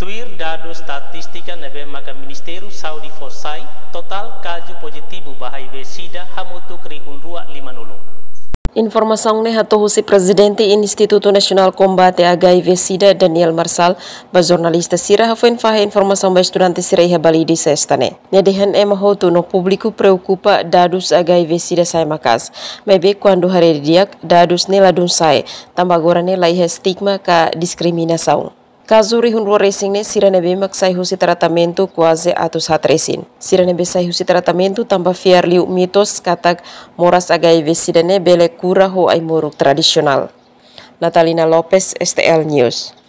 Tuir dado statistika nebe maka ministeru Saudi Fosai total kaju positibu bahai besida hamutu kri unrua lima nulu. Informasi yang hatu husi Presiden Instituto Nacional Combate Kombat e Agai Vesida Daniel Marsal ba Jurnalis sira hafen fahe informasi ba estudante sira iha bali di sestane. Ne dehen ema hotu no publiku preukupa dados agai Vesida sai makas. Mebe kuandu hari diak dados ne ladun sai tambah gorane lai stigma ka diskriminasi. Kazuri hunru racing ne be maksai husi tratamento kuaze atus hat racing. be sai husi tratamento tambah fiar liu mitos katak moras agai vesidane bele kura ho ai moruk tradisional. Natalina Lopez, STL News.